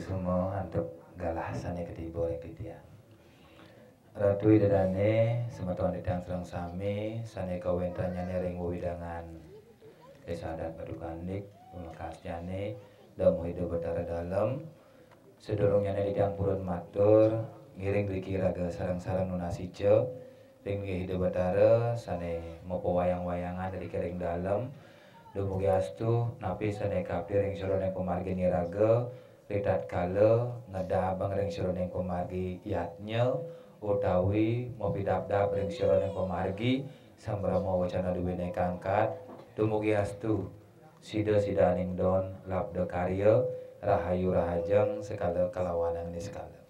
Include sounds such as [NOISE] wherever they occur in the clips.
kusumo untuk galasan ya ketibo yang ketia ratu idadane semeton yang serang sami sane kawentanya nering widangan kesadat padukandik pemekasyane dalam hidup bertara dalam sedurungnya nih yang purun matur ngiring riki raga sarang-sarang nunasi ce ring hidup bertara sani mopo wayang-wayangan dari kering dalam Dumugi astu, napi sani kapir ring syorone pemargini raga, Ridat kale ngedabang ring sironing kumargi yatnya utawi mopi dabdab ring kumargi komargi mau wacana duwene kangkat dumugi astu sida sidaning don labda karya rahayu rahajeng sekala ini sekala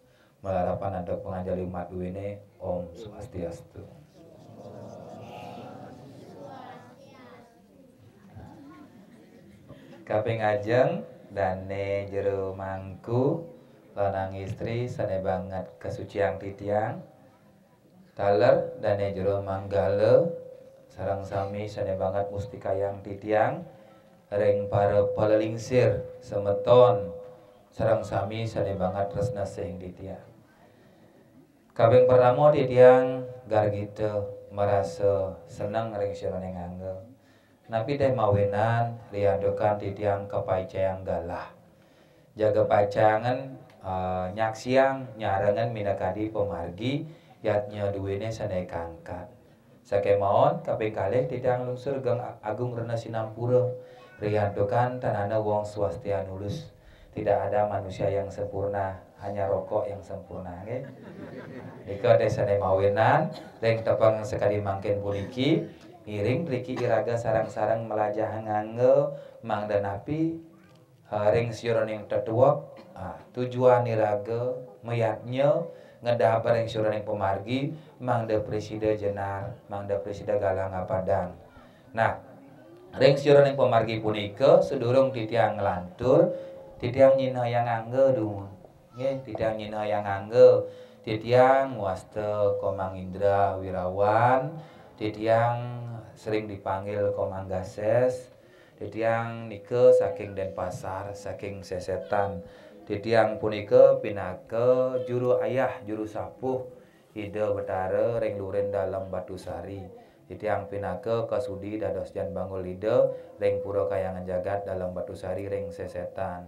melarapan ada penganjali umat duwene om swastiastu kaping ajeng dane jero mangku lanang istri sane banget kesucian titiang taler dane jero manggale sarang sami sane banget mustika yang titiang reng para pelelingsir semeton sarang sami sane banget resna sehing titiang kabeng pertama titiang gar gitu merasa senang ring sirone ngangge Nabi teh mawinan liadokan titiang kepaicayang galah. Jaga pacangan eh, nyak siang nyarangan minakadi pemargi yatnya duwene sanai kangkat. Sake maon kabeh kalih titiang lungsur gang agung rena sinampura. Riadokan tanana wong swastia nulus. Tidak ada manusia yang sempurna, hanya rokok yang sempurna. Okay? Ika desa mawinan, Leng tepang sekali makin puniki, Iring Riki Iraga sarang-sarang melajah ngangge mang dan api eh, ring sironing yang ah, tujuan Iraga meyaknya ngedah ring yang pemargi mang de presiden jenar mang de presiden galang apadan nah ring yang pemargi punika sedurung titiang ngelantur titiang nyina yang ngangge dumun nggih titiang nyina yang angge titiang waste komang indra wirawan titiang sering dipanggil Komang Gases yang nike saking Denpasar saking sesetan yang punike pinake juru ayah juru sapuh ide betare ring luren dalam batu sari yang pinake kasudi dados jan bangul ide ring pura kayangan jagat dalam batu sari ring sesetan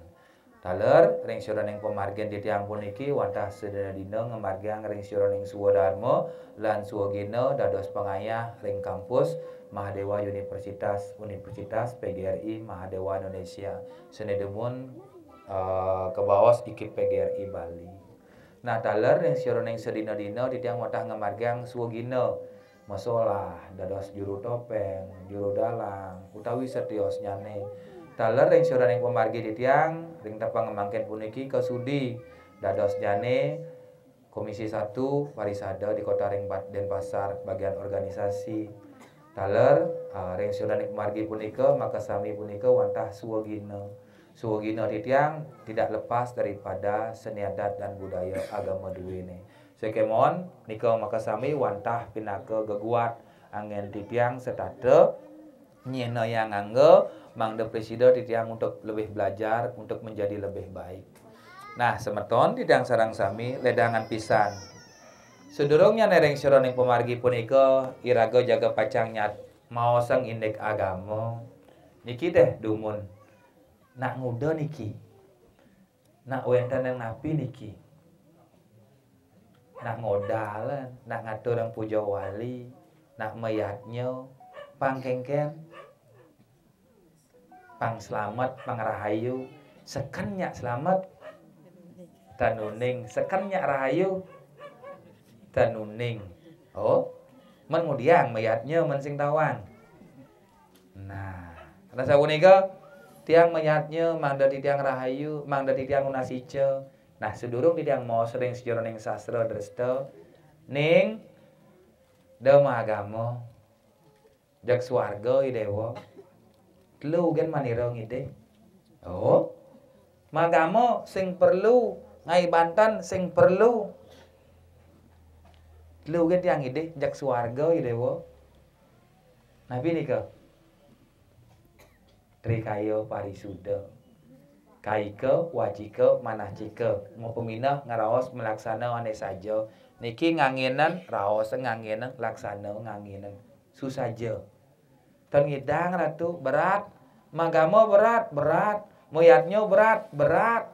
Daler ring sira ning pemargen pun iki wadah sedina dino ngemargeng ring sira ning suwo darmo lan suwo gino dados pengayah ring kampus Mahadewa Universitas Universitas PGRI Mahadewa Indonesia. Senedemun uh, eh, ke bawah PGRI Bali. Nah, daler yang sira sedino sedina dino tiang wadah ngemargen suwo gino Masalah dados juru topeng, juru dalang, utawi setios nyane taler ring suraning pemargi di tiang ring terpangembangkan puniki Sudi, dados jane Komisi satu, Parisada di Kota Ring Denpasar bagian organisasi taler uh, eh, ring suraning pemargi punika maka sami punika wantah suwagina suwagina di tiang tidak lepas daripada seni adat dan budaya agama duwene sekemon nika maka sami wantah pinake geguat angin di tiang setate nyeno yang anggo Mang de Presido tiang untuk lebih belajar untuk menjadi lebih baik. Nah, semeton tiang sarang sami ledangan pisan. Sedurungnya nereng sironing pemargi puniko irago jaga pacangnya mau sang indek agamo Niki deh dumun. Nak muda niki. Nak wenten yang napi niki. Nak ngodalan, nak ngatur yang puja wali, nak meyaknyo pangkengken pang selamat pang rahayu sekernya selamat tanuning sekernya rahayu tanuning oh men mudiang mayatnya men sing tawang nah karena saya tiang mayatnya mangda di tiang rahayu mangda di tiang unasice nah sedurung di tiang mau sering sejoro ning sastra dresto ning dema agama jak swarga telu kan maniro ngide oh magamo sing perlu ngai bantan sing perlu telu kan tiang ide jak suwargo ide ya, wo nabi ke? trikayo parisuda kaike wajike mau ngopemina ngaraos melaksana ane saja niki ngangenan raos ngangenan laksana ngangenan susaja Tuan ngidang ratu berat. Magamo berat, berat. Moyatnyo berat, berat.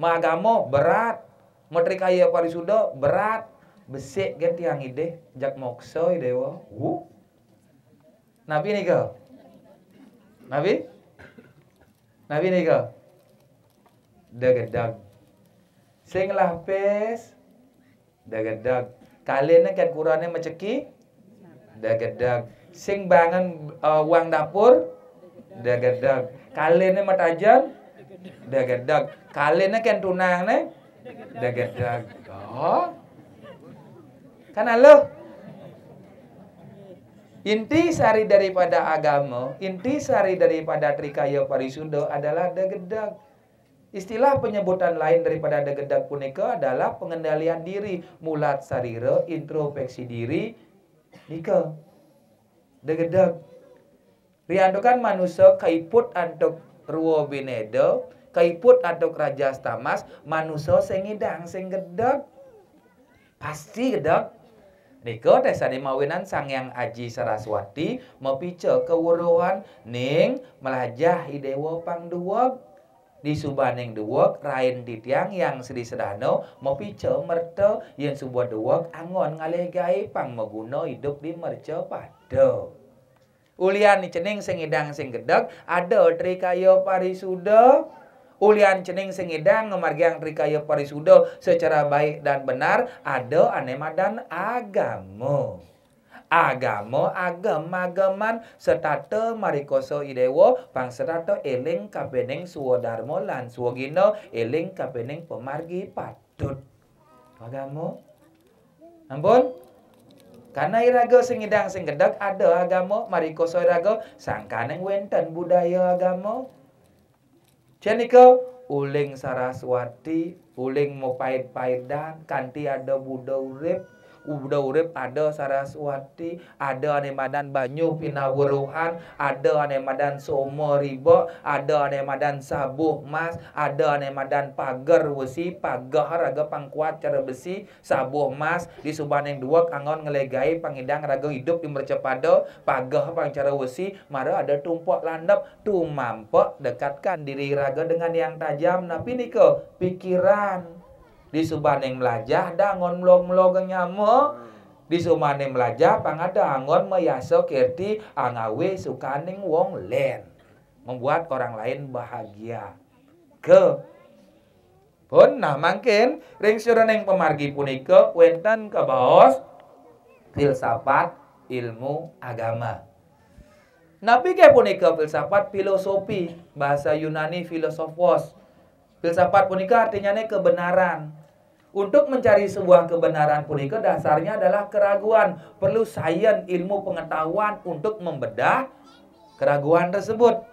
Magamo berat. menteri kaya parisudo berat. Besik kan tiang ide jak mokso dewa. Wuh. Nabi nih ke Nabi? Nabi nih ke Degedag Sing lapis Degedag Kalian kan kurangnya maceki Degedag sing bangun uh, eh, uang dapur dagedag. kalene matajan dagedag. kalene kian tunang ne dagedag oh kan lo inti sari daripada agama inti sari daripada trikaya Parisundo adalah dagedag. Istilah penyebutan lain daripada degedak punika adalah pengendalian diri, mulat sarira, introspeksi diri, nika degedeg Riando kan manusia kaiput antuk ruo binedo kaiput antuk raja stamas, manusia sengidang sing pasti gedeg Niko di mawinan sang yang aji saraswati mepice kewuruhan ning melajah hidewo pangduwog di subaning duwok rain di tiang yang sedi sedano mepice merto yang subuh duwok angon ngalih gai pang meguno hidup di mercepat gedhog. Ulian cening sing edang sing gedhog ada trikaya parisuda Ulian cening sing edang ngemargiang trikaya parisuda secara baik dan benar ada anema dan agamo. Agamo agem-ageman setata marikoso idewo pangsetata eling kabening suwodarmo lan suwogino eling kabening pemargi patut. Agamo. Ampun. Karena iraga singidang singgedak ada agama, mari koso iraga sangkaneng wenten budaya agama. Jenika uling saraswati, uling mopait paidan kanti ada buda urip udah urip ada saraswati ada ane madan banyu pinawuruhan ada ane madan somo Ribo, ada ane madan sabuh mas ada ane madan pagar wesi pagar raga pangkuat cara besi sabu mas di subaneng dua kangon ngelegai pangidang raga hidup di mercepado pagar pangcara wesi mara ada tumpok landap tumampok dekatkan diri raga dengan yang tajam tapi niko pikiran di Subaneng melajah dangon melog melog nyamo hmm. di Sumane melajah angon meyaso kerti angawe sukaning wong len membuat orang lain bahagia ke pun nah mungkin ring sureneng pemargi punika wenten kebaos filsafat ilmu agama Nabi ke punika filsafat filosofi bahasa Yunani filosofos filsafat punika artinya kebenaran untuk mencari sebuah kebenaran pun itu dasarnya adalah keraguan. Perlu sains, ilmu, pengetahuan untuk membedah keraguan tersebut.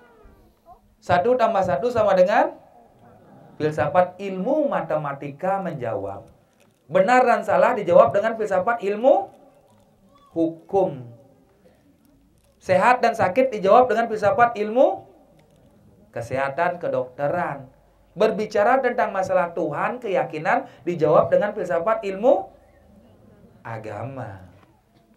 Satu tambah satu sama dengan filsafat ilmu matematika menjawab. Benar dan salah dijawab dengan filsafat ilmu hukum. Sehat dan sakit dijawab dengan filsafat ilmu kesehatan kedokteran Berbicara tentang masalah Tuhan, keyakinan dijawab dengan filsafat ilmu agama.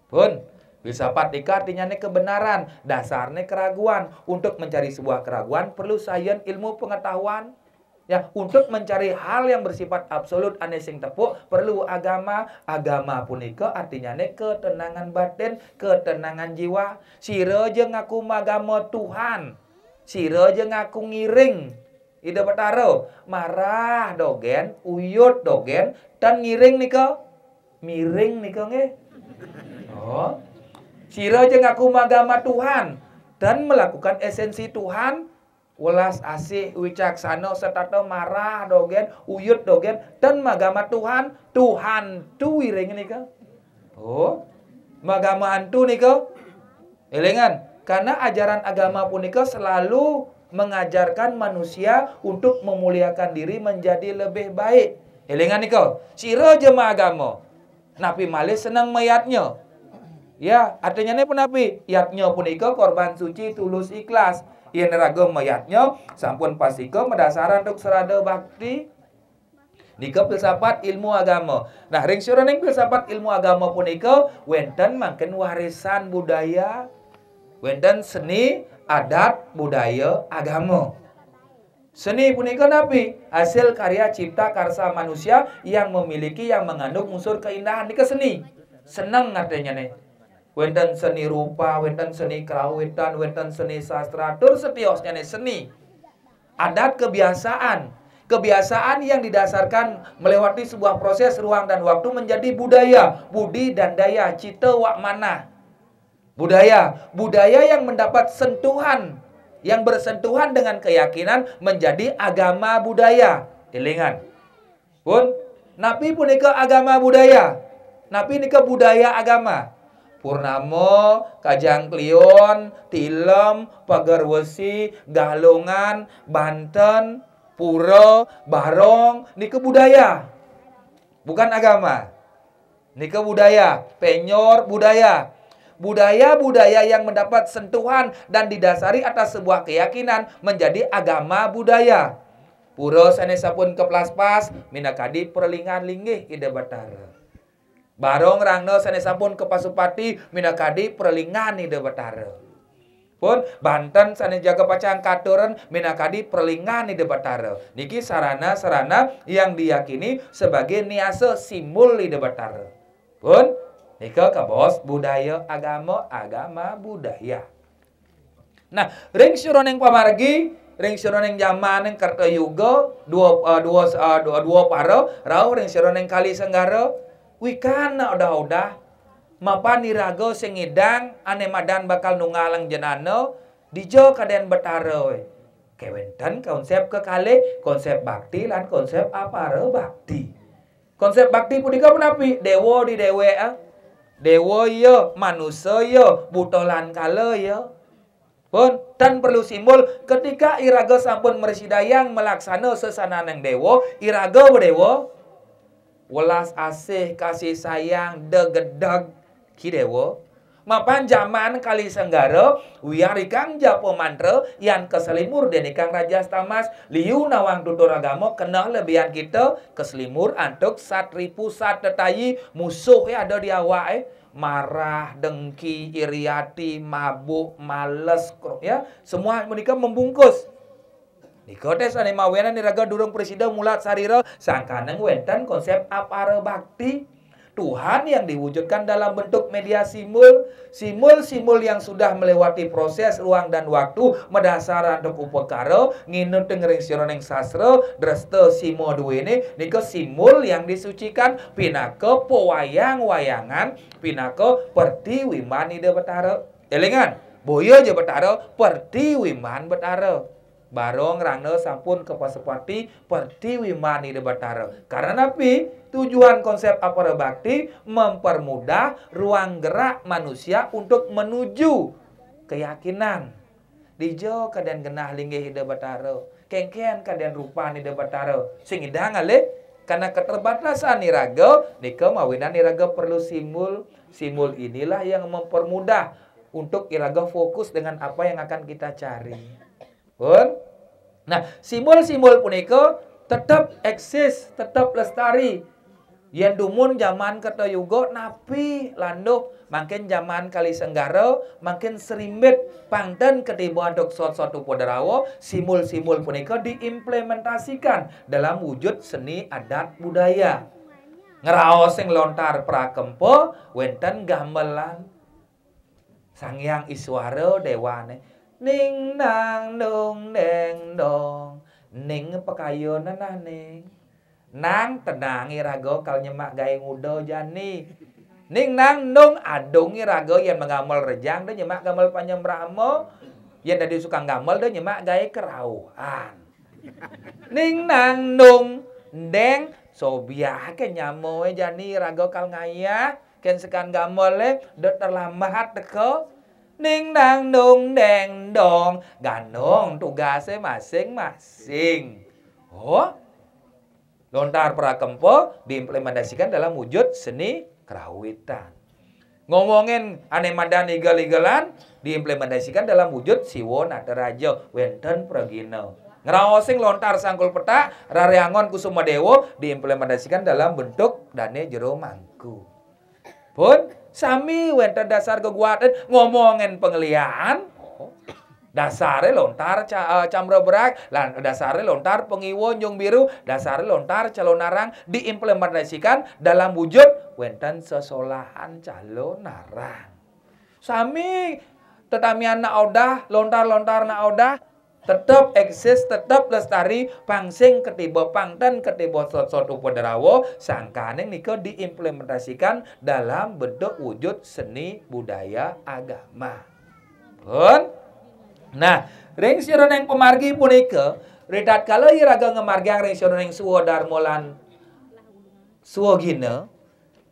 Pun, filsafat nikah artinya ini kebenaran, dasarnya keraguan. Untuk mencari sebuah keraguan perlu sains ilmu pengetahuan. Ya, untuk mencari hal yang bersifat absolut aneh sing tepuk perlu agama. Agama pun punika artinya ne ketenangan batin, ketenangan jiwa. sirojeng je ngaku agama Tuhan. sirojeng je ngaku ngiring Ida betaro marah dogen, uyut dogen, dan miring nih kau, miring nih kau nge. Oh, Siro jeng aku magama Tuhan dan melakukan esensi Tuhan welas asih wicaksana serta marah dogen uyut dogen dan magama Tuhan Tuhan tu wiring nih kau. Oh, magama hantu nih kau. Elingan, karena ajaran agama pun niko selalu mengajarkan manusia untuk memuliakan diri menjadi lebih baik. Elingan niko, siro jemaah agama. Napi malih senang mayatnya. Ya, artinya ini pun napi. Yatnya pun iko korban suci tulus ikhlas. Ia neraga mayatnya sampun pasiko mendasaran untuk serada bakti. niko filsafat ilmu agama. Nah, ring ning filsafat ilmu agama punika wenten makin warisan budaya, wenten seni, adat, budaya, agama. Seni punika napi hasil karya cipta karsa manusia yang memiliki yang mengandung unsur keindahan di seni. Seneng artinya nih. Wenten seni rupa, wenten seni kerawitan, wenten seni sastra, tur setiosnya nih seni. Adat kebiasaan, kebiasaan yang didasarkan melewati sebuah proses ruang dan waktu menjadi budaya, budi dan daya, cita wakmana budaya. Budaya yang mendapat sentuhan, yang bersentuhan dengan keyakinan menjadi agama budaya. dilingan Pun, napi ke agama budaya. Napi nika budaya agama. Purnamo, Kajang Klion, Tilem, Pagarwesi, Galungan, Banten, purong Barong, nika budaya. Bukan agama. Nika budaya, penyor budaya, Budaya-budaya yang mendapat sentuhan dan didasari atas sebuah keyakinan menjadi agama budaya. Puro sanesapun keplaspas minakadi perlingan linggih ide batara. Barong rangno ke kepasupati minakadi perlingan ide batara. Pun Banten jaga pacang katuren minakadi perlingan ide batara. Niki sarana-sarana yang diyakini sebagai niase simbol ide batara. Pun Eka ke bos budaya agama agama budaya. Nah, ring yang pamargi ring yang zaman yang kerto yugo dua uh, dua uh, dua dua paro rau ring yang kali senggaro, wikana udah udah mapa nirago sengidang ane madan bakal nungalang jenano dijo kaden betaro kewentan konsep kekale konsep bakti lan konsep apa bakti konsep bakti pun dika menapi dewo di dewe eh? dewa ya, manusia ya, buta kala ya. Pun tan perlu simbol ketika iraga sampun mersidayang melaksana sesana neng dewa, iraga berdewa welas asih kasih sayang degedeg ki dewa Mapan zaman kali senggara wiari kang japo mantra yang keselimur dene kang raja stamas liu nawang tutur agama kena lebihan kita keselimur antuk satri pusat tetayi musuh ya ada di awal eh marah, dengki, iriati mabuk, males, ya semua mereka membungkus. Nikotes anima wena niraga durung presiden mulat sarira sangkaneng wenten konsep apare bakti Tuhan yang diwujudkan dalam bentuk media simul, simul-simul yang sudah melewati proses ruang dan waktu mendasar untuk perkara nginut tengering sironeng sastra dreste simo duwene niko simul yang disucikan pinako pewayang-wayangan pinako pertiwi ide betara elingan boyo je betara pertiwi man betara barong rangno sampun kepasepati pertiwi ide betara karena napi Tujuan konsep apara bakti mempermudah ruang gerak manusia untuk menuju keyakinan. Dijo kadian genah linggih hida bataro. Kengkian kadian rupa hida bataro. Sing hidang ale karena keterbatasan niraga, nikah mawinan niraga perlu simul simul inilah yang mempermudah untuk iraga fokus dengan apa yang akan kita cari. Pun. Nah, simul simul puniko tetap eksis, tetap lestari Yen dumun zaman kata yugo napi landuh makin zaman kali senggara makin serimbit pangten ketibuan dok sot sotu podarawo simul simul punika diimplementasikan dalam wujud seni adat budaya. Ngeraos lontar prakempo wenten gamelan sangyang iswaro dewane ning nang dong neng dong ning pekayonan ning nang tenang irago kal nyemak gaya ngudo jani ning nang nung adung irago yang mengamal rejang dan nyemak gamal panyemramo yang tadi suka gamal dan nyemak gae kerauan ning nang nung deng sobia ke nyamo e jani irago kal ngaya ken sekan gamal le dot terlambat deko ning nang nung deng dong ganong tugasnya e masing-masing oh Lontar prakempo diimplementasikan dalam wujud seni kerawitan. Ngomongin madan igal-igalan diimplementasikan dalam wujud siwon raja wenten pragino. Ngerawasing lontar sangkul peta rareangon kusuma dewo diimplementasikan dalam bentuk dane jero mangku. Pun sami wenten dasar kekuatan ngomongin penglihatan. Oh dasare lontar ca, uh, e, lan dasare lontar pengiwon jong biru dasare lontar calon diimplementasikan dalam wujud wenten sesolahan calon narang sami tetapi anak odah lontar-lontar na odah tetap eksis, tetap lestari, pangsing ketiba pangten ketiba sot-sot upodarawo, sangkaning niko diimplementasikan dalam bentuk wujud seni budaya agama. Pun, Nah, ring sira yang pemargi punika redat kala ngemargi yang ring sira yang suwa darmolan suwa gina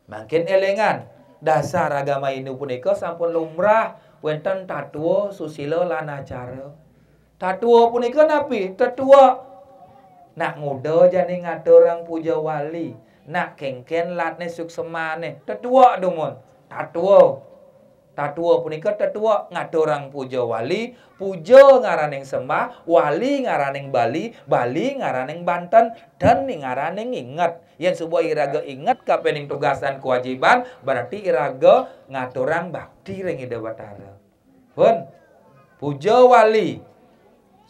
makin elengan dasar agama ini punika sampun lumrah wenten tatua susila lan acara. Tatwa punika napi tatua nak muda jani ngaturang puja wali nak kengken latne suksemane tetua dumun tatua. Tatua punika tatua ngadorang puja wali, puja ngaraning sembah wali ngaraning Bali, Bali ngaraning Banten, dan ngaraning inget. yang sebuah iraga inget kapening tugasan kewajiban, berarti iraga ngadorang bakti ring ide batara. Pun, puja wali,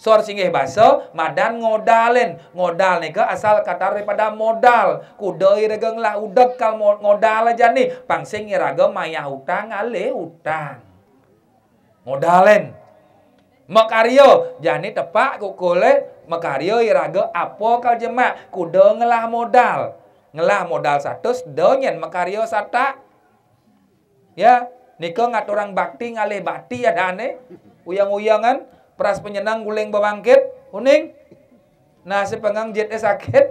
Sor singgih baso madan ngodalen. Ngodal nih ke asal kata daripada modal. Kudai regeng lah udek kal ngodal aja nih. Pangsing iraga maya utang ale utang. Ngodalen. Mekario, jani tepak kukule Mekario iraga apa kal jemak kudo ngelah modal. Ngelah modal satu sedengin mekario sata. Ya, nih ke ngaturang bakti ngalih bakti ya dane. Uyang-uyangan peras penyenang guling bawangkit kuning nah sepengang jetnya sakit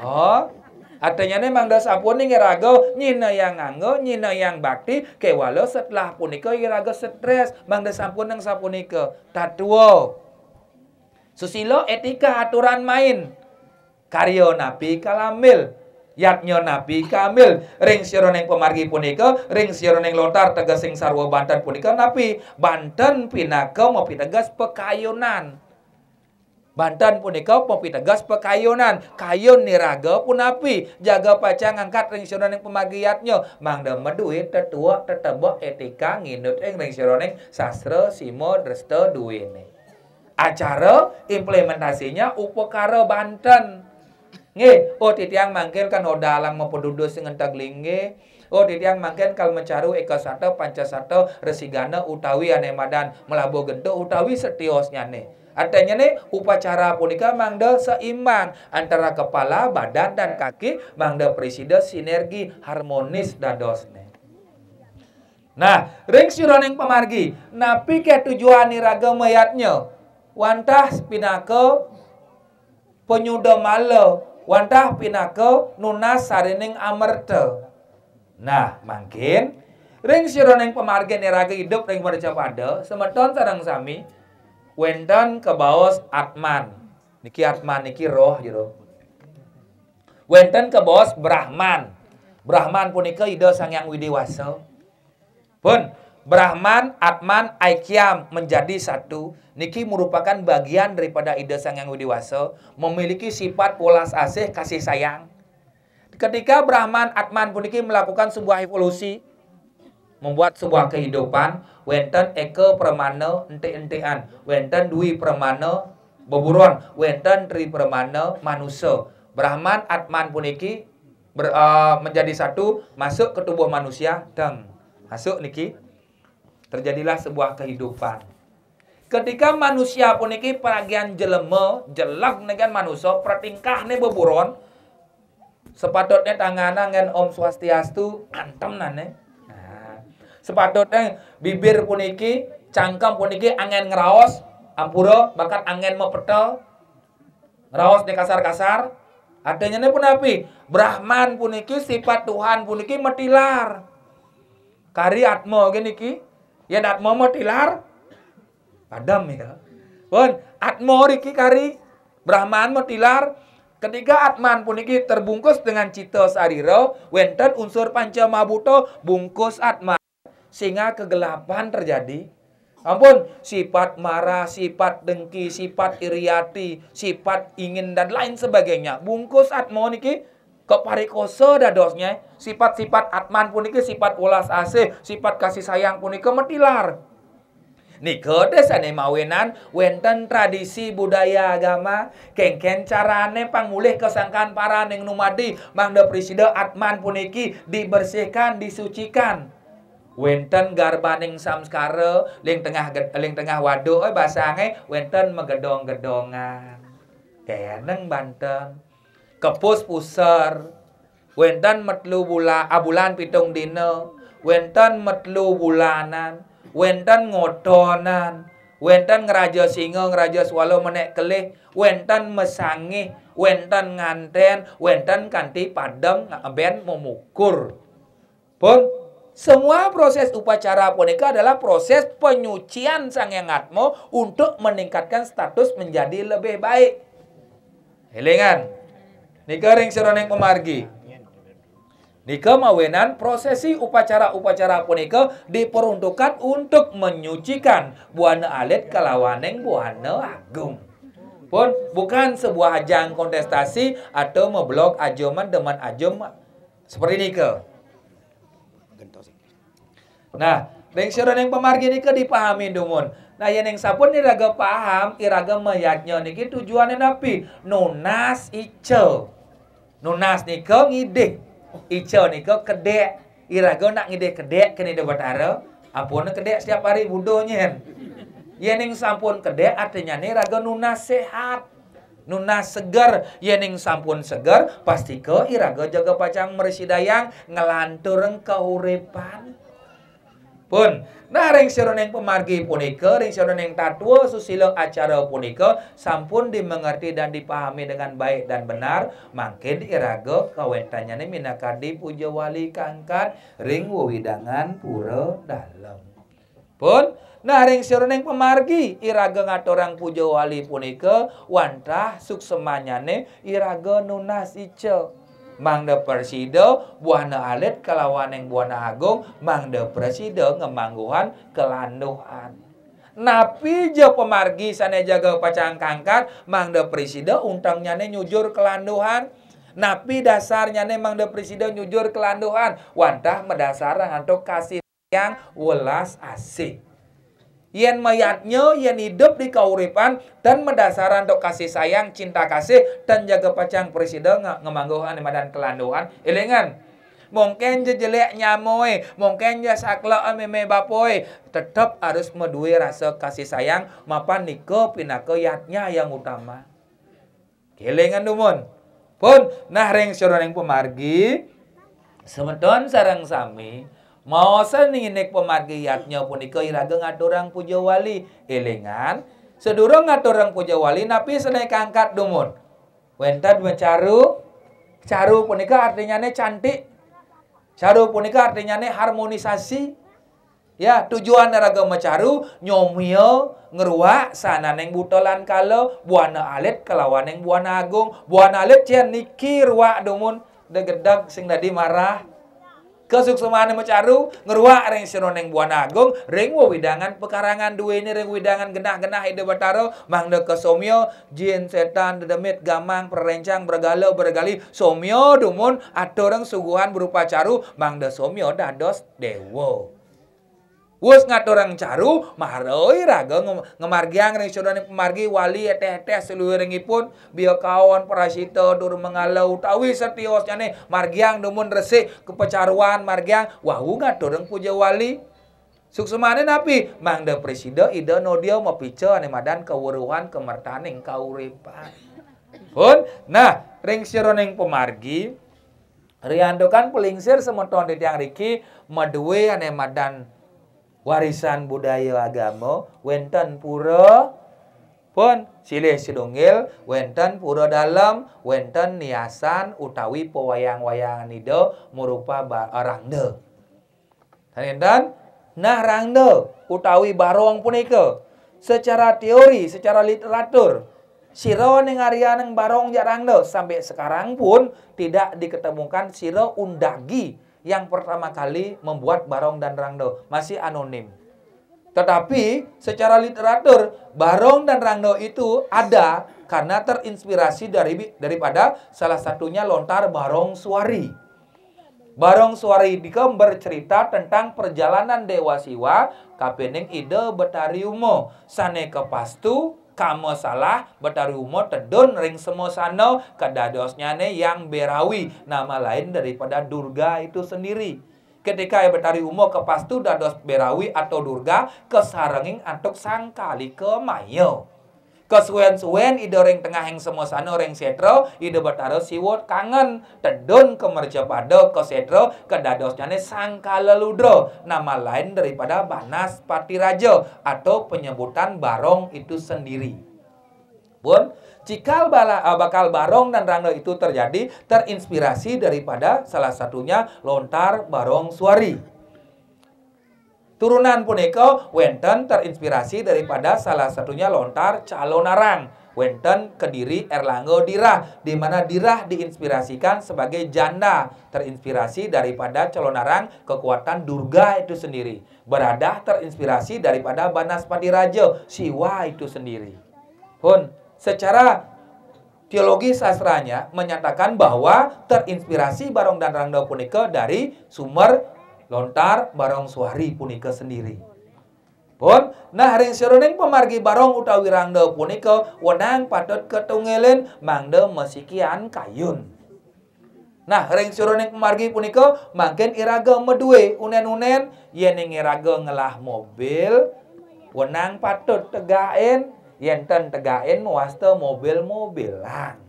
oh Artinya memang dasar puning irago nyina yang nganggo nyina yang bakti kewalo setelah punika irago stres mang dasar puneng sapunika tatuo susilo etika aturan main karyo nabi kalamil yatnya Nabi Kamil ring sira pemargi punika ring sira ning lontar tegas sing sarwa Banten punika Nabi Banten pinaka mau tegas pekayonan Banten punika mau tegas pekayonan kayon niraga pun api jaga pacang angkat ring sira pemargi yatnya mangdem duit tetua tetebok etika nginut ing ring sira sastra simo dresta duwene acara implementasinya upakara Banten Nge, oh titiang mangkel kan oh dalang mempedudus dengan taglinge. Oh titiang mangkel kalau mencaru eka sato panca sato resigana utawi ane madan melabo gento utawi setiosnya ne. Artinya nih upacara punika mangda seimbang antara kepala, badan dan kaki mangda presida sinergi harmonis dados ne Nah, ring syuroning pemargi, napi ke tujuan niraga mayatnya, wantah spinako penyuda malo wadah pinake nunas sarining amerte. Nah, mangkin ring sira ning pemargi nerage hidup ring merja pada semeton sarang sami ke kebaos atman. Niki atman niki roh jero. Wenten kebaos brahman. Brahman punika ide sang yang widiwasa. Pun Brahman, Atman, Aikyam menjadi satu. Niki merupakan bagian daripada ide Sang Yang Widiwasa, memiliki sifat polas asih kasih sayang. Ketika Brahman, Atman puniki melakukan sebuah evolusi, membuat sebuah kehidupan, wenten eke permana ente-entean, wenten dwi permana beburuan, wenten tri permana manusia. Brahman, Atman puniki ber, uh, menjadi satu masuk ke tubuh manusia dan masuk niki Terjadilah sebuah kehidupan. Ketika manusia puniki peragian jelema, jelak dengan manusia, pertingkah ini beburon, sepatutnya tangan dengan om swastiastu, antem nane. Nah, sepatutnya bibir puniki, cangkem puniki angin ngeraos, ampuro, bahkan angin mepetel, ngeraos di kasar-kasar, adanya ini pun api. Brahman puniki, sifat Tuhan puniki metilar. Kari atmo gini ki Ya dat mau tilar padam ya. Pun atmo riki kari Brahman mo tilar Ketiga atman puniki terbungkus dengan cita sariro, wenten unsur panca mabuto bungkus atma, sehingga kegelapan terjadi. Ampun, sifat marah, sifat dengki, sifat iriati, sifat ingin dan lain sebagainya. Bungkus atmo niki keparikoso dosnya sifat-sifat atman puniki sifat ulas asih sifat kasih sayang punika metilar Niko desane mawenan wenten tradisi budaya agama kengken carane pangulih kesangkaan para neng numadi mangda prisida atman puniki dibersihkan disucikan wenten garbaning samskara ling tengah ling tengah waduk eh basange wenten megedong-gedongan keneng Banten kepus puser wenten metlu bula abulan pitung dino wenten metlu bulanan wenten ngodonan wenten ngeraja singa ngeraja swalo menek kelih wenten mesangih wenten nganten wenten kanti padem ngeben memukur pun semua proses upacara punika adalah proses penyucian Sang Yang Atmo untuk meningkatkan status menjadi lebih baik. Hilingan, Nika ring pemargi. Nika mawenan prosesi upacara-upacara punika diperuntukkan untuk menyucikan buana alit kalawaneng buana agung. Pun bukan sebuah ajang kontestasi atau memblok ajoman deman ajom seperti nika. Nah, ring sironeng pemargi nika dipahami dumun. Nah yang yang sapun iraga paham, iraga mayatnya niki tujuannya napi nunas icel nunas nika ngidih ica nika kedek iraga nak ngidik kedek kene de batara ampun kedek setiap hari budonya yening sampun kedek artinya nih raga nunas sehat nunas segar yening sampun segar pasti ke iraga jaga pacang merisidayang ngelantureng keuripan pun, nah ring yang pemargi punika, ring yang tatwa susilo acara punika sampun dimengerti dan dipahami dengan baik dan benar, makin iraga kawetannya kawetanya minakadi puja wali kangkat ring wawidangan pura dalam Pun, nah ring yang pemargi iraga ngatorang puja wali punika wantah suksemanyane iraga nunas icel mangde presido buahna alit kelawan yang buahna agung mangde presido ngemangguhan kelanduhan Napi je pemargi sana jaga pacang kangkat mangde presido untangnya ne nyujur kelanduhan Napi dasarnya ne mangde presido nyujur kelanduhan wantah medasar ngantuk kasih yang welas asik yen mayatnya yen hidup di kauripan dan mendasaran untuk kasih sayang cinta kasih dan jaga pacang presiden ngemanggohan dan kelanduhan ilingan mungkin je jelek nyamoy mungkin je sakla meme bapoy tetap harus medui rasa kasih sayang mapan niko pinaka yatnya yang utama kelingan dumun pun nah reng ring pemargi semeton sarang sami Maosan nek pemargiatnya punika irage ngaturang puja wali. Ilingan. sedurung ngaturang puja wali napi senek angkat dumun. Wentan mencaru caru punika artinya ne cantik. Caru punika artinya ne harmonisasi. Ya, tujuan raga macaru nyomio ngeruak sana neng butolan kalau buana alit kelawan neng buana agung buana alit cian niki wak dumun degedak sing tadi marah kesuksemaan mecaru ngeruak ring seno neng buan agung ring widangan pekarangan duwe ini ring widangan genah-genah ide bataro mangde ke somio jin setan dedemit gamang perencang bergalau bergali somio dumun atoreng suguhan berupa caru mangde somio dados dewo Wus ngat orang caru, maharoi raga ngemargiang ring sodani pemargi wali eteh-eteh pun biar kawan parasito dur mengalau tawi setios nyane margiang dumun resik kepecaruan margiang wahu ngat orang puja wali. Suksumane napi mang de presido ide no dia mau pica ane madan kewuruhan kemertaning kauripan. Pun, nah ring sironing pemargi Riandokan pelingsir semeton di tiang riki madue ane madan warisan budaya agama wenten pura pun silih silungil wenten pura dalam wenten niasan utawi pewayang-wayangan nido merupa eh, rangde dan nah rangde utawi barong punika secara teori secara literatur Siro ning Arya barong jarang sampai sekarang pun tidak diketemukan Siro undagi yang pertama kali membuat Barong dan Rangdo. Masih anonim. Tetapi secara literatur Barong dan Rangdo itu ada karena terinspirasi dari daripada salah satunya lontar Barong suari. Barong Suwari Dikem bercerita tentang perjalanan Dewa Siwa kapening ide betariumo sane kepastu kamu salah betari umur tedun ring semua kedadosnya ne yang berawi nama lain daripada Durga itu sendiri ketika betari umur kepastu dados berawi atau Durga kesarenging antuk sangkali mayo kesuwen-suwen ide orang tengah yang semua sana orang setro ide bertaruh siwot kangen tedun kemerja pada ke setro ke dadosnya sangka leludro nama lain daripada banas rajo atau penyebutan barong itu sendiri pun Cikal bala, eh, bakal barong dan rando itu terjadi terinspirasi daripada salah satunya lontar barong suari. Turunan punika wenten terinspirasi daripada salah satunya lontar calonarang. Wenten Kediri Erlangga Dirah di mana Dirah diinspirasikan sebagai janda terinspirasi daripada Calonarang kekuatan Durga itu sendiri Berada terinspirasi daripada Banaspati Raja Siwa itu sendiri Pun secara teologi sastranya menyatakan bahwa terinspirasi Barong dan Rangda punika dari sumber lontar barong suhari punika sendiri pun nah ring siruning pemargi barong utawi rangde punika wenang patut ketungelin mangde mesikian kayun Nah, ring suruning pemargi punika makin iraga medue unen-unen yen ing iraga ngelah mobil wenang patut tegain yenten tegain waste mobil-mobilan.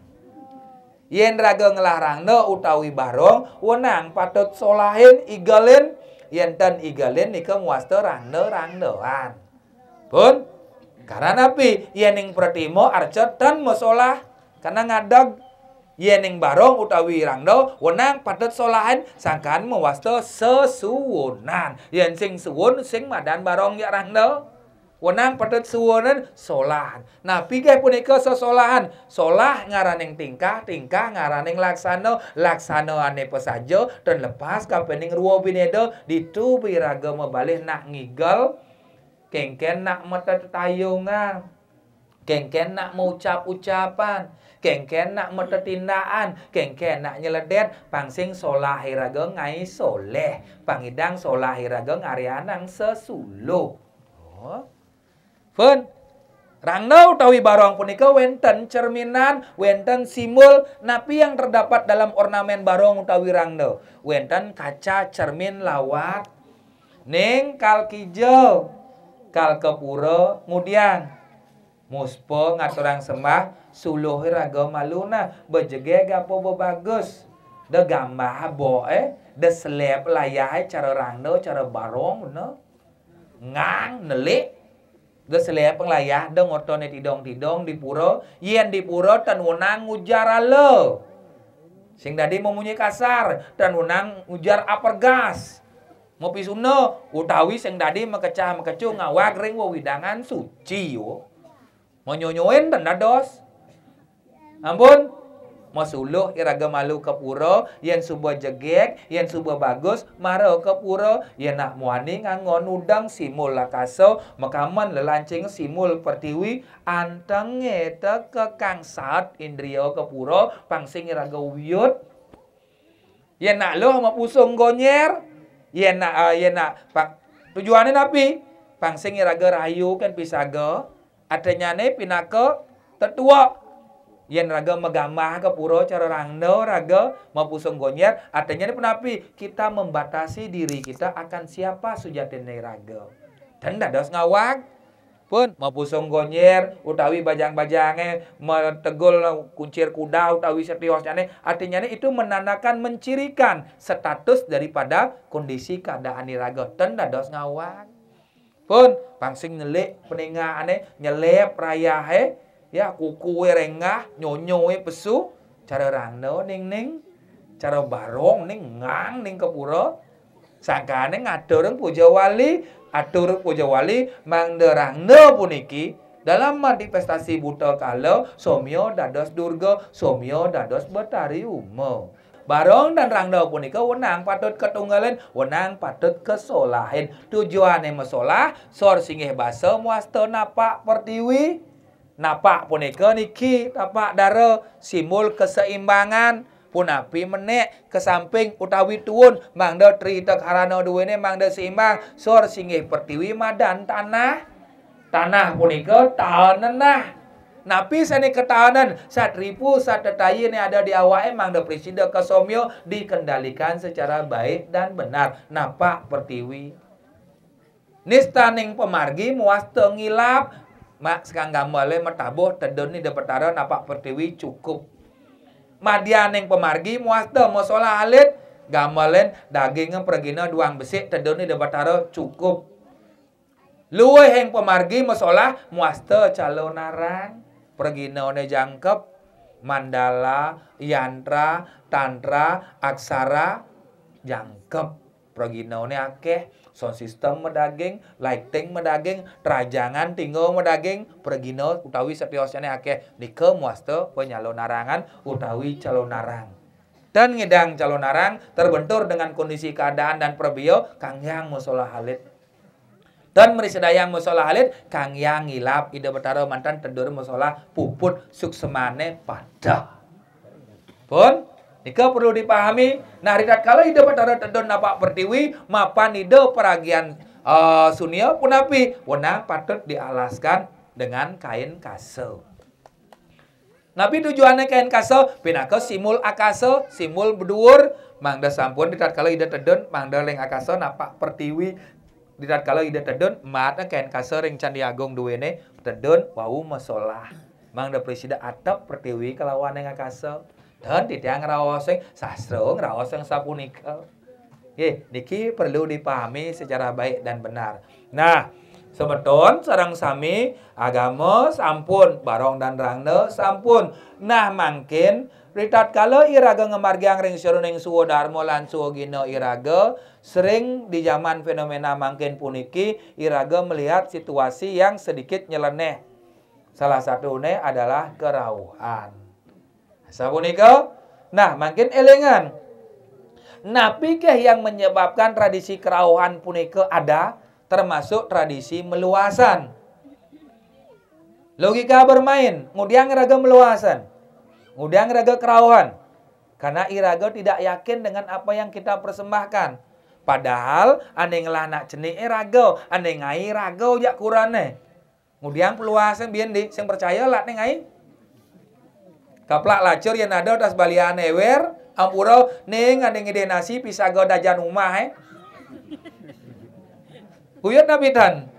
Yen raga ngelarangno utawi barong wenang patut solahin igalin, yen ten igalen nika nguasto rangno rangnoan. Pun karena napi yening pratimo arca ten musolah karena ngadeg yening barong utawi rangno wenang patut solahin sangkan mewasto sesuwunan yen sing suwun sing madan barong ya rangno wenang patet suwonen solahan. Nah, pigeh punika sesolahan. Solah ngaraneng tingkah, tingkah ngaraneng laksano, laksano ane pesajo dan lepas kapening ruwo binedo ditu biraga mebalih nak ngigel kengken nak metet tayungan. Kengken nak mengucap ucapan, kengken nak metetindaan, kengken nak nyeledet, pangsing solah hiraga ngai soleh, pangidang solah hiraga ngarianang sesuluh. Oh. Pun Rangnau tawi barong punika wenten cerminan, wenten simul, napi yang terdapat dalam ornamen barong tawi rangnau. Wenten kaca, cermin, lawat, ning kal kijau, kal kepuro, mudian. Muspo ngaturang sembah, suluh maluna, bejege gapo bagus. De gambah boe, de selep layah cara rangnau, cara barong, no. ngang, nelik, Geus lah ya dong ortonet tidong-tidong di puro, yen di puro, tan wenang ngujar ale. Sing mau munyi kasar, tan wenang ngujar apergas. Mau pisuno, utawi sing dadi mekecah mekecu ring wawidangan suci yo. mau nyonyoin tan dados. Ampun, Masuluh iraga malu ke puro yen subuh jegek, yang subuh bagus, maro ke puro yen nak muani ngangon udang simul lakaso, mekaman lelancing simul pertiwi, anteng ke kangsat indrio ke puro pangsing iraga wiyut. yang nak lo sama pusung gonyer, yang nak, uh, eh, yen nak, pak, tujuannya napi, pangsing iraga rayu kan pisaga, adanya ne pinako tertua yen raga megamah ke puro cara rangno raga mau pusung gonyer artinya ini penapi kita membatasi diri kita akan siapa sujatine raga dan dados ngawak pun mau pusung gonyer utawi bajang-bajange tegol kuncir kuda utawi setiosane artinya ini itu menandakan mencirikan status daripada kondisi keadaan nih raga dan dados ngawak pun bangsing nyelik nih nyelip rayahe ya kuku rengah nyonyo pesu cara rangdau neng neng cara barong neng ngang ning kepura sangkane ngadureng puja wali atur puja wali mangderangno puniki dalam manifestasi buta kalo somio dados durga somio dados betari umo Barong dan rangdau punika wenang patut ketunggalin, wenang patut kesolahin. Tujuane mesolah, sor singih basa muasto napak pertiwi. Napa punika niki tapak dara simbol keseimbangan punapi menek ke samping utawi tuun mangda tritek harana duwene mangda seimbang sor singih pertiwi madan tanah tanah punika tanah Napi seni ketahanan saat ribu saat ini ada di awal emang da presiden kesomio dikendalikan secara baik dan benar. Napa pertiwi? nista Nistaning pemargi muas tengilap mak sekarang gak boleh mertabuh tedon ini pertara napak pertiwi cukup madian yang pemargi muasta masalah alit gamalen dagingnya pergina duang besi tedon dapat taro cukup luwe yang pemargi masalah muasta calon arang pergina one jangkep mandala yantra tantra aksara jangkep pergina one akeh sound system medaging lighting medaging terajangan tinggal medaging pergino utawi nih akeh nike muaste penyalon narangan utawi calon narang dan ngidang calon narang terbentur dengan kondisi keadaan dan perbio yang musola halit dan merisedayang musola halit yang ngilap ide bertaruh mantan tedur musola puput suksemane pada pun Ika perlu dipahami, nah ritat kalau ide patara tedon nampak pertiwi, mapan ide peragian uh, sunia punapi, wena patut dialaskan dengan kain kasel. Nabi tujuannya kain kasel, pinaka simul akasel, simul bedur, mangda sampun ritat kalau ide tedon, mangda leng akasel nampak pertiwi, Di kalau ide tedon, matna kain kasel ring candi agung duwene, tedon wau masolah. Mangda presida atap pertiwi kalau yang akasel. Dan tidak ngraosing sastra ngraosing sapunika. Oke, niki perlu dipahami secara baik dan benar. Nah, sebeton sarang sami agama sampun barong dan rangne sampun. Nah, mangkin Ritat kalau iraga ngemargi angring seruning suwo darmo lan suwo gino iraga sering di zaman fenomena mangkin puniki iraga melihat situasi yang sedikit nyeleneh. Salah satunya adalah kerauhan. Sapunika nah makin elengan. Nah pikir yang menyebabkan tradisi kerauhan punika ada termasuk tradisi meluasan. Logika bermain, ngudiang raga meluasan, ngudiang raga kerauhan. Karena irago tidak yakin dengan apa yang kita persembahkan. Padahal ane nak jenis irago, eh ane ngai irago jak kurane. Ngudiang peluasan biar di, sing percaya lah nengai. Kaplak lacur yang ada atas balian ewer, ampuro neng ada ngide nasi bisa gak ada jan rumah eh. Kuyut nabitan.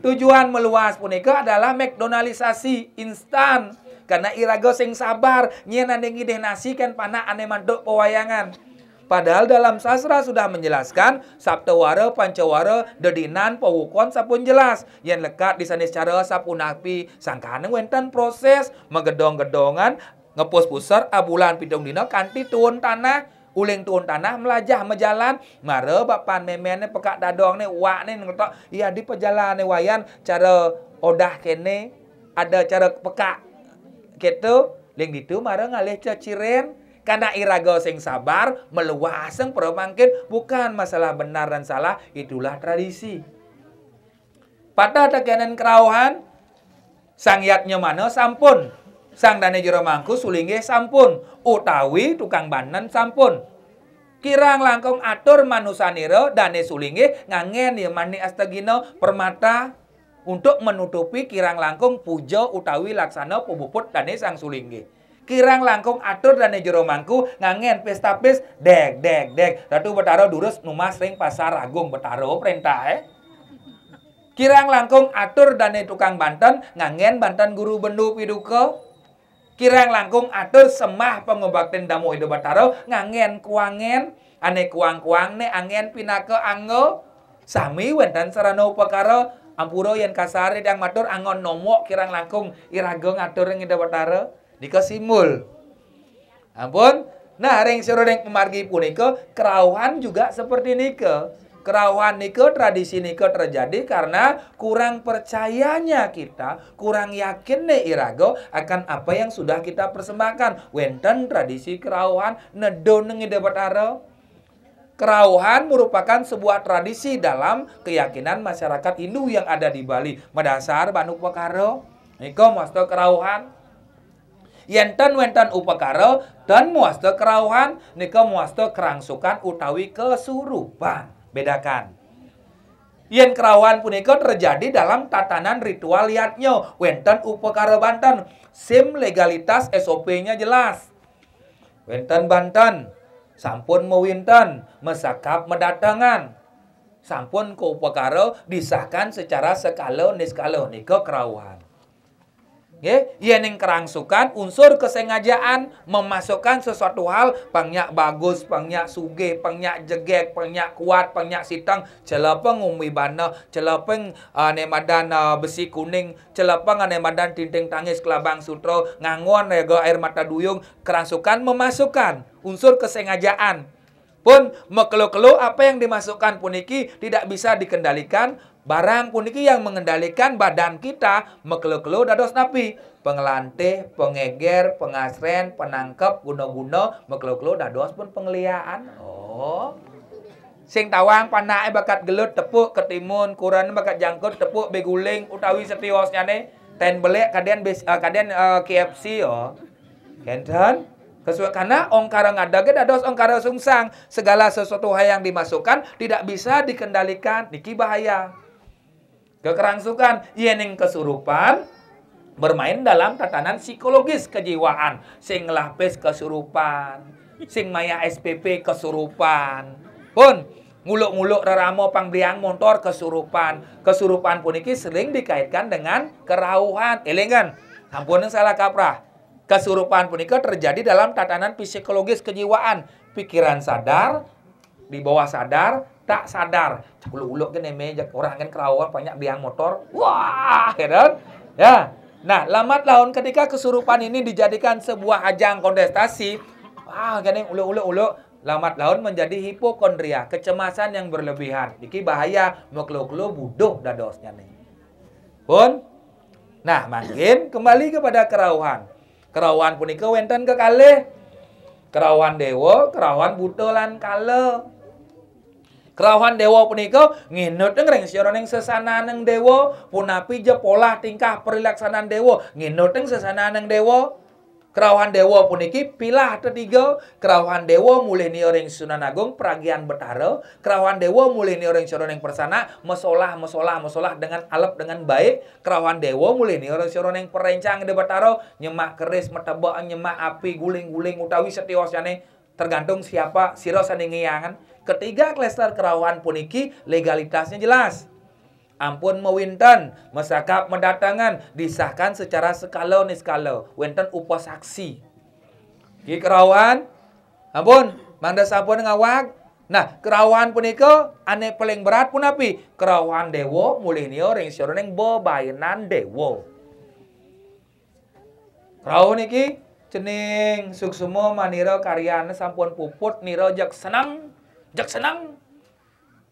Tujuan meluas punika adalah McDonaldisasi instan. Karena iraga sing sabar, nyen deh ngide nasi kan panah aneh mandok pewayangan. Padahal dalam sastra sudah menjelaskan wara Pancawara, Dedinan, Pawukon sapun jelas. Yang lekat di sana secara sapun api. Sangkana wenten proses menggedong gedongan ngepus pusar abulan pidong dina kanti tuun tanah uling tuun tanah melajah mejalan mare bapan memene pekak dadong ne wak ne ngetok iya di pejalan ne wayan cara odah kene ada cara pekak gitu ling ditu mare ngalih ceciren karena irago sing sabar, meluaseng pro bukan masalah benar dan salah, itulah tradisi. Pada tekanan kerauhan, sang yatnya mana sampun. Sang dane jero mangku sulinge sampun. Utawi tukang banan sampun. Kirang langkung atur manusaniro dane sulingge ngangen ya mani astagino permata untuk menutupi kirang langkung pujo utawi laksana pubuput dane sang sulingge kirang langkung atur dan jero mangku ngangen pesta pes dek dek dek ratu betaro durus numas ring pasar agung betaro perintah eh kirang langkung atur dan tukang banten ngangen banten guru bendu piduko kirang langkung atur semah pengobakten damu hidup betaro ngangen kuangen ane kuang kuang ne angen pinake anggo sami wenten sarana upakara ampuro yang kasari yang matur angon nomok kirang langkung irago atur yang betaro dikasih mul. Ampun. Nah, ring sira ring pemargi punika kerauhan juga seperti Niko Kerauhan Niko tradisi Niko terjadi karena kurang percayanya kita, kurang yakin nih irago akan apa yang sudah kita persembahkan. Wenten tradisi kerauhan, nedo nengi debat aro. Kerauhan merupakan sebuah tradisi dalam keyakinan masyarakat Hindu yang ada di Bali. Mendasar Banuk Pekaro, Niko Masto Kerauhan. Yenten wenten upekara dan muasta kerauhan nika muasta kerangsukan utawi kesurupan. Bedakan. Yen kerawan punika terjadi dalam tatanan ritual liatnya. Wenten upekara banten. Sim legalitas SOP-nya jelas. Wenten banten. Sampun mewinten. Mesakap mendatangan. Sampun upakaro disahkan secara skala niskala nika kerawan. Ya, yang neng kerangsukan unsur kesengajaan memasukkan sesuatu hal pengnya bagus, pengnya suge, pengnya jegek, pengnya kuat, pengnya sitang, celapeng umi bana, celapeng eh, ane madan eh, besi kuning, celapeng ane madan tinting tangis kelabang sutro, ngangon rego air mata duyung, kerangsukan memasukkan unsur kesengajaan pun mekelu kelu apa yang dimasukkan puniki tidak bisa dikendalikan Barang puniki yang mengendalikan badan kita mekelo-kelo dados napi. Pengelante, pengeger, pengasren, penangkep, guna-guna, mekelo-kelo dados pun pengeliaan. Oh. Sing tawang panake bakat gelut tepuk ketimun, kuran bakat jangkut tepuk beguling utawi setiwasnya ne ten belek kadean uh, kadean uh, eh, KFC yo. Kenten? Kesuai karena ongkara ngadage dados ongkara sungsang. Segala sesuatu hal yang dimasukkan tidak bisa dikendalikan. Niki bahaya. Kekerasukan, yening kesurupan bermain dalam tatanan psikologis kejiwaan sing lapis kesurupan sing maya SPP kesurupan pun nguluk-nguluk reramo pangbriang motor kesurupan kesurupan pun iki sering dikaitkan dengan kerauhan eling kan? ampun salah kaprah kesurupan pun terjadi dalam tatanan psikologis kejiwaan pikiran sadar di bawah sadar tak sadar. Uluk-uluk kan eme orang kan kerawat banyak biang motor. Wah, ya kan? Ya. Nah, lambat laun ketika kesurupan ini dijadikan sebuah ajang kontestasi, wah kan uluk-uluk-uluk Lamat laun menjadi hipokondria, kecemasan yang berlebihan. Iki bahaya, nuklo-klo budoh dadosnya nih. Pun, nah makin kembali kepada kerawahan, Kerauhan punika wenten kekalih. kerawahan dewa, kerawahan budoh lan kale. Kerawan dewa punika nginut yang sesana neng dewa, punapi je pola tingkah perilaksanan dewa, nginut sesana neng dewa. kerawahan dewa puniki pilah ketiga kerawahan dewa mulai ring Sunan Agung peragian betara kerawahan dewa mulai ring yang persana mesolah mesolah mesolah dengan alep dengan baik kerawahan dewa mulai ring yang perencang de betara nyemak keris metebak nyemak api guling guling utawi setiosane tergantung siapa siro ngeyangan Ketiga klaster kerawan puniki legalitasnya jelas. Ampun mewinten, mesakap mendatangan, disahkan secara sekalau nih sekalau. Winten upo saksi. Ki kerawan, ampun, mangda sampun ngawak. Nah, kerawan puniko ane paling berat pun api. Kerawan dewa mulih niyo ring sira ning bebayenan dewa. Kerawan iki cening suksumo manira karyana sampun puput nira jak senang, jak senang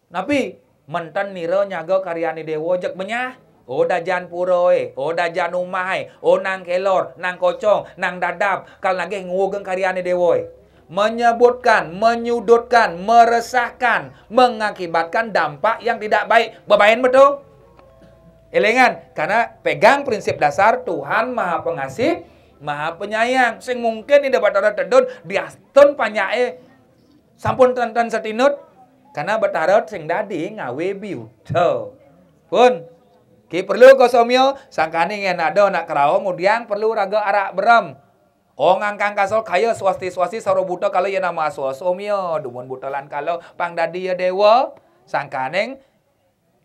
tapi mantan niro nyaga karyani dewo jak benyah Oda oh, jan puroe, oda oh, jan umahai, e, o oh, nang kelor, nang kocong, nang dadap, kal nage ngugeng karyane dewoe. Menyebutkan, menyudutkan, meresahkan, mengakibatkan dampak yang tidak baik. bapain betul? Elengan, karena pegang prinsip dasar Tuhan Maha Pengasih, Maha Penyayang. Sing mungkin ini dapat ada tedun, dia tun panyae Sampun tonton setinut karena bertarot sing dadi ngawe biudo. Pun ki perlu kosomyo sangkane ngen ado nak kerao mudiang perlu raga arak berem. Oh ngangkang kasol kaya swasti-swasti soro buta kalau ya nama somyo dumun buta lan kalau pang dadi ya dewa sangkaneng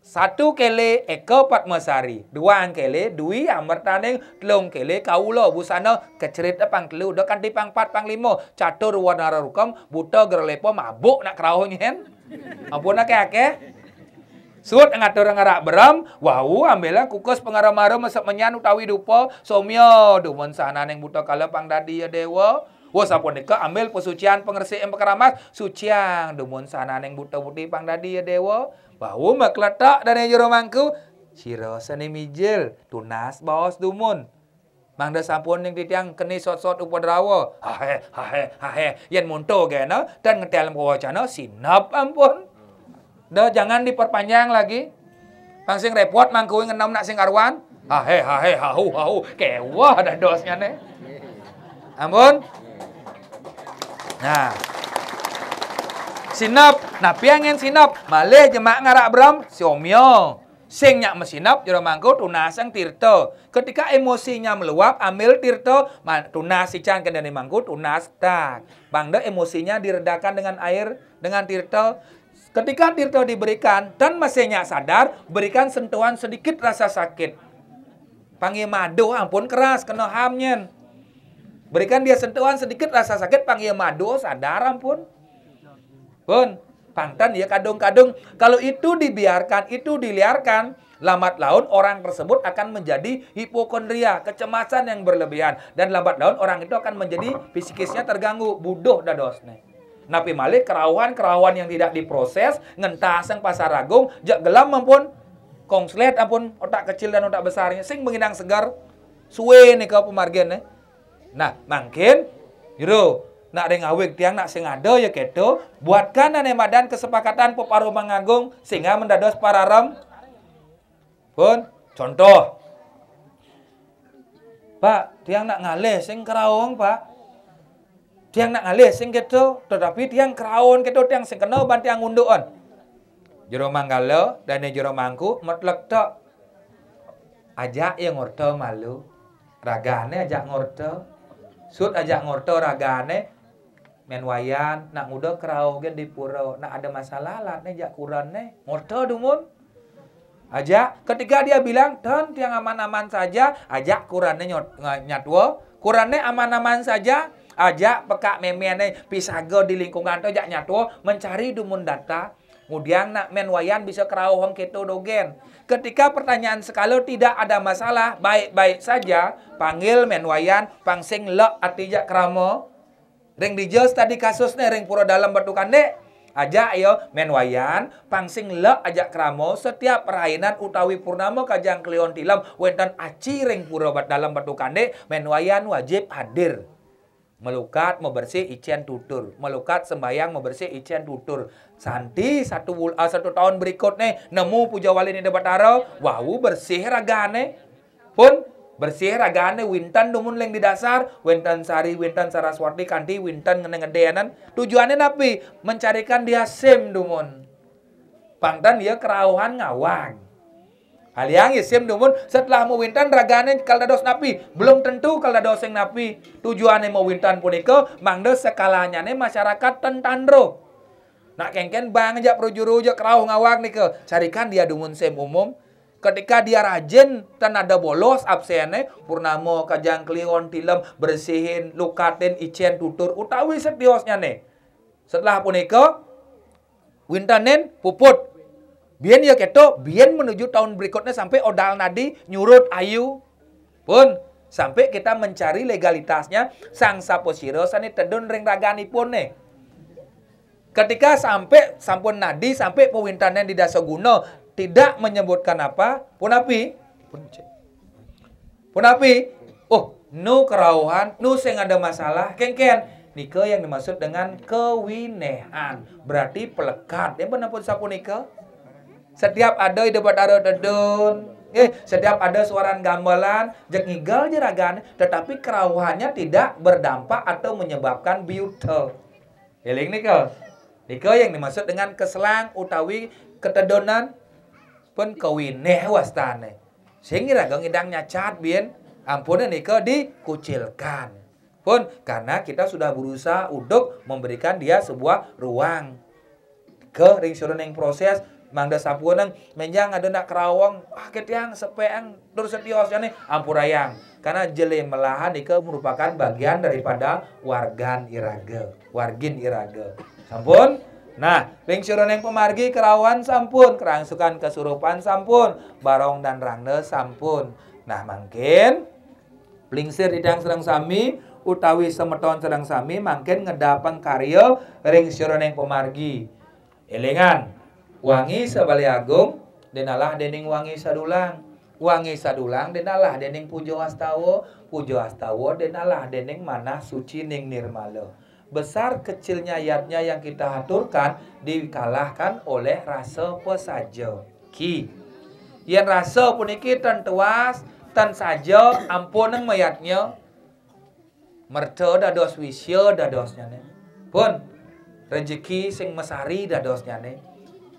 satu kele Eko Padmasari, dua kele Dwi Amartaning, telung kele lo Busana kecerit pang telu dok kanthi pang pat pang limo, catur warna rukam buta gerlepo mabuk nak krauh nak Ampun akeh-akeh. Sut ngatur ngarak beram, wau ambela kukus pengaram-aram masak menyan utawi dupa, somyo dumun sana neng buta kalau pang dadi ya dewa. Wah sapun nika ambil pesucian pengersi yang pekeramas. Suciang dumun sana neng buta buti pang tadi ya dewa. Bahu makletak dan yang juru mangku. Siro seni mijil. Tunas bos dumun. Mangda sampun ning titiang keni sot-sot upadrawa. Hahe, hahe, hahe. Yen munto gena dan ngetel wacana sinap ampun. Dah jangan diperpanjang lagi. Pang sing repot mangkuwi ngenom nak sing arwan. Hahe, hahe, hahu, hahu. Kewah ada dosnya ne. Ampun. Nah. Sinap, nah pengen sinap, malih jemaah ngarak bram siomyo. Sing nyak mesinap jero tunas tunasang tirto. Ketika emosinya meluap, ambil tirto, tunas si can kendani mangko tunas tak. Bangda emosinya diredakan dengan air, dengan tirto. Ketika tirto diberikan dan mesinnya sadar, berikan sentuhan sedikit rasa sakit. Panggil madu ampun keras kena hamnya. Berikan dia sentuhan sedikit rasa sakit panggil iya madu sadar ampun. pun. Pun pantan ya kadung-kadung. Kalau itu dibiarkan, itu diliarkan, lambat laun orang tersebut akan menjadi hipokondria, kecemasan yang berlebihan dan lambat laun orang itu akan menjadi psikisnya terganggu, budoh dadosnya. Napi Malik kerawan-kerawan yang tidak diproses, ngentas yang pasar agung, jak gelam ampun kongslet ampun otak kecil dan otak besarnya sing menginang segar suwe nih kau pemargiannya Nah, mungkin Jero, nak ada ngawik tiang nak sing ada ya keto buatkan nane madan kesepakatan poparo mengagung sehingga mendados pararam. Pun, contoh. Pak, tiang nak ngalih sing kerawong, Pak. Tiang nak ngalih sing keto, tetapi tiang kerawon keto tiang sing kenal ban tiang unduon. Jero manggalo dan jero mangku metlek tok. Ajak yang ngorto malu. Ragane ajak ngorto. Sud aja ngorto ragane men wayan nak muda kerau ge di pura nak ada masalah lah ne jak kuran ne ngorto dumun aja ketika dia bilang ton tiang aman-aman saja ajak kurannya nyot, nyatwo ne aman-aman saja ajak peka memiane pisago di lingkungan tu jak nyatwo mencari dumun data Kemudian nak men wayan bisa hong keto dogen. Ketika pertanyaan sekalau tidak ada masalah, baik-baik saja, panggil menwayan, pangsing lo atija kramo. Ring dijos tadi kasusnya ring pura dalam bertukar dek. Aja ayo menwayan, pangsing lo ajak kramo setiap perainan utawi purnamo kajang kleon tilam wentan aci ring pura bat dalam bertukar dek, menwayan wajib hadir. Melukat, mau bersih ijen tutur. Melukat, sembayang, bersih ijen tutur. Santi satu uh, satu tahun berikut nih nemu puja wali ini dapat taro wau bersih ragane. Pun bersih ragane wintan dumun leng di dasar, wintan sari, wintan saraswati, kanti wintan ngene ngedeanan. Ya Tujuannya napi mencarikan dia sim dumun. Pangtan dia ya kerauhan ngawang. Haliangi Sim Dumun. setelah mau wintan ragane kalda dos napi. Belum tentu kalda doseng napi. Tujuannya mau puniko punika mangde nih masyarakat tentandro. Nak kengken bang jak perujuru jak kerau ngawak ke Carikan dia dumun Sim umum. Ketika dia rajin dan ada bolos nih. purnamo kajang kliwon tilam bersihin lukatin icen tutur utawi setiosnya nih. Setelah puniko wintanen puput Bian ya keto, bian menuju tahun berikutnya sampai odal nadi nyurut ayu pun sampai kita mencari legalitasnya sang siro sani tedun ring ragani pun nih. Ketika sampai sampun nadi sampai yang di guno tidak menyebutkan apa pun api pun api oh nu kerauhan nu sing ada masalah kengken nikel yang dimaksud dengan kewinehan berarti pelekat yang pernah pun sapu nikel setiap ada ide ada dedun eh setiap ada suara gamelan jek ngigal jeragan tetapi kerawuhannya tidak berdampak atau menyebabkan biutel eling niko, niko yang dimaksud dengan keselang utawi ketedonan pun kawineh wastane sehingga ragang cat nyacat bien ampunan niko dikucilkan pun karena kita sudah berusaha untuk memberikan dia sebuah ruang ke ring yang proses mangda neng menjang ada nak kerawang akit ah, yang sepeang terus setios ini ampurayang karena jele melahan itu merupakan bagian daripada wargan irage wargin irage sampun Nah, ring yang pemargi kerawan sampun, kerangsukan kesurupan sampun, barong dan rangne sampun. Nah, mungkin plingsir idang sedang sami, utawi semeton sedang sami, mungkin ngedapeng karyo ring pemargi. Elingan, wangi sebalik agung denalah dening wangi sadulang wangi sadulang denalah dening pujo astawo pujo astawo denalah dening mana suci ning nirmala besar kecilnya yatnya yang kita aturkan dikalahkan oleh rasa pesaja ki yang rasa puniki tan tuas tan saja ampuneng mayatnya merte dados wisya dadosnya ne pun rezeki sing mesari dadosnya ne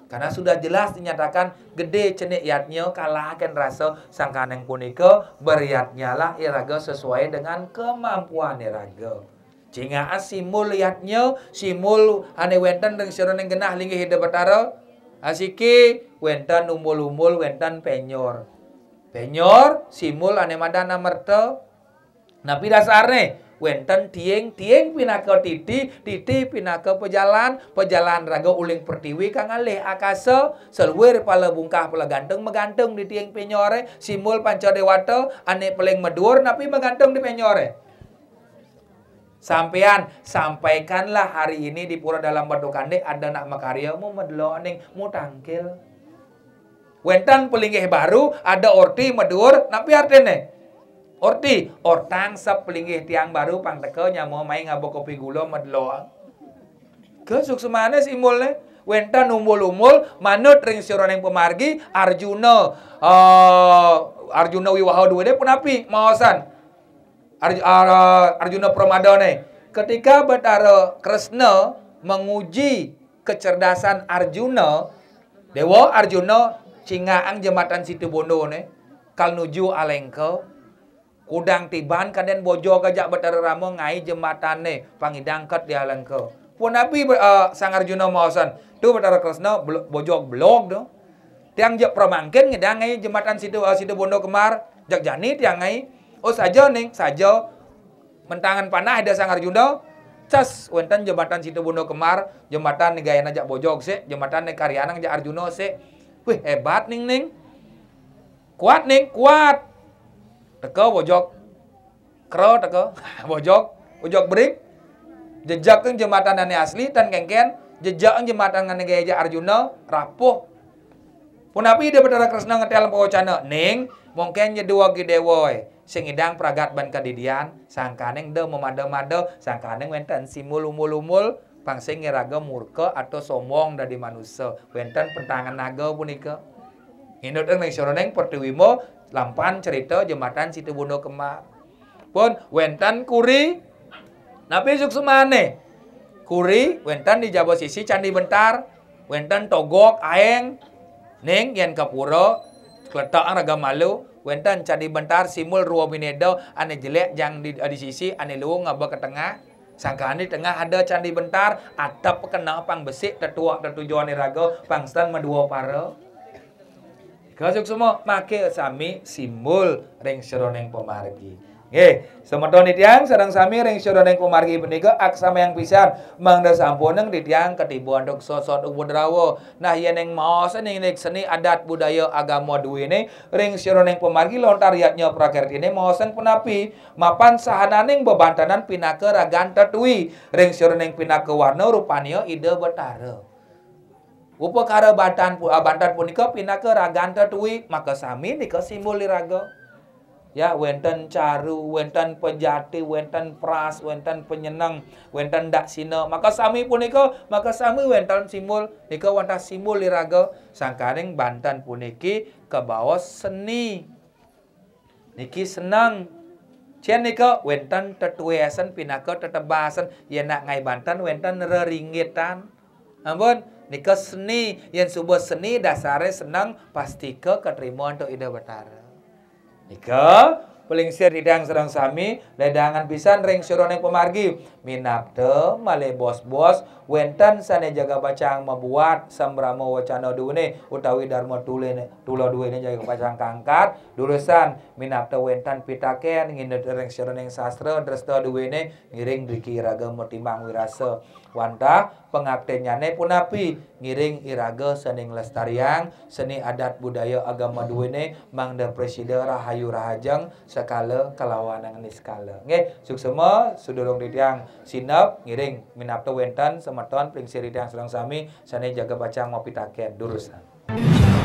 karena sudah jelas dinyatakan gede cenik yatnya kalahkan rasa sangkaneng punika beriatnya lah iraga ya, sesuai dengan kemampuan iraga. Ya, Cingaan ah, simul yatnya simul ane wenten seron yang genah linggih hidup betara. Asiki ah, wenten umul-umul wenten penyor. Penyor simul ane madana Nah Napi arne wenten tieng tieng pinaka titi titi pinaka pejalan pejalan raga uling pertiwi kang alih akase selwer pala bungkah pala ganteng meganteng di tieng penyore simbol dewata ane paling medur tapi meganteng di penyore Sampean sampaikanlah hari ini di pura dalam badokande ada nak makaryamu medloning mu tangkil. Wentan pelingeh baru ada orti medur napi artene. Orti, ortang pelingih tiang baru pang teke nyamo mai ngabo kopi gula medloang. suk semana si imulnya. Wenta numbul umul manut ring yang pemargi, Arjuna, uh, Arjuna wiwaha pun punapi, mawasan. Ar, ar, eh, eh, Arjuna Pramadone Ketika betara Kresna menguji kecerdasan Arjuna, Dewa Arjuna cingaang jematan Situ Bondo ne, kal nuju Kudang tiban kaden bojo gajak batara ramo ngai jembatane pangidangkat di halengko. Pun Nabi uh, Arjuna mahasan tu batara kresna bojo blog do. Tiang je pramangkin ngedang ngai jembatan eh, situ uh, situ bondo kemar jak jani tiang ngai. Oh saja neng saja mentangan panah ada sang arjuna cas wentan jembatan situ bondo kemar jembatan negayana jak bojo se jembatan karyanang jak Arjuna se. Wih hebat ning ning. Kuat ning kuat teko bojok kro teko bojok [LAUGHS] bojok brik jejak jembatan ane asli dan kengken jejak jembatan ane gaya Arjuna rapuh pun punapi dia berdarah kresna ngetel powocana ning mungkin nyedua gidewoy sing idang pragat ban kadidian sangkaneng de memade-made sangkaneng wenten simul umul umul pangse ngeraga murka atau sombong dari manusia wenten pentangan naga punika Inut eng neng soroneng pertiwimo lampan cerita jembatan situ Bondo kemak pun wentan kuri tapi semane kuri wentan di Jabo Sisi Candi Bentar wentan togok aeng ning yen kapuro keletakan raga malu wentan Candi Bentar simul ruo minedo ane jelek jang di, eh, di sisi ane lu ngaba ke tengah Sangkaan di tengah ada candi bentar, atap kena pang besi tetua tertujuan iraga, pangstan medua paro. Kasuk semua make sami simbol ring seroneng pemargi. Oke, semeton titiang sedang sami ring seroneng pemargi ke aksama yang pisan mangda sampuneng ditiang ketibuan dok sosot ubudrawo. Nah yen iya ing maos ning seni adat budaya agama duwene ring seroneng pemargi lontar yatnya prakertine maoseng penapi mapan sahananing bebantanan pinake ragan tetui ring seroneng pinake warna rupanio ide betara. Rupa kara bantan uh, bantan punika pindah ke ragan tertuwi maka sami nika simbol raga. Ya, wenten caru, wenten penjati, wenten pras, wenten penyenang, wenten sina. Maka sami pun punika, maka sami wenten simbol, nika wenten simbol raga. Sangkaring bantan puniki ke bawah seni. Niki senang. Cian nika wenten tetuesan pinaka tetebasan. Ya nak ngai bantan wenten reringitan. Ampun. Nika seni yang sebuah seni dasarnya senang pasti ke keterima untuk ide betar. Nika paling pelingsir didang serang sami ledangan pisan ring suron yang pemargi Minapte, male bos-bos wentan sana jaga bacang membuat sambramo wacana dune utawi dharma tule tulo duene jaga bacang kangkat dulusan pita wentan pitaken ngindet ring suron yang sastra dresta dune, ngiring dikira gemetimbang wirasa Wanda Wanta pengaktenya punapi ngiring Irage sening lestariang seni adat budaya agama duwene Mangda Presiden Rahayu Rahajeng sekala kelawanan niskala nge semua, sudurung didiang sinap ngiring minapto sematuan semeton pringsiri diang selang sami seni jaga baca ngopi taken durusan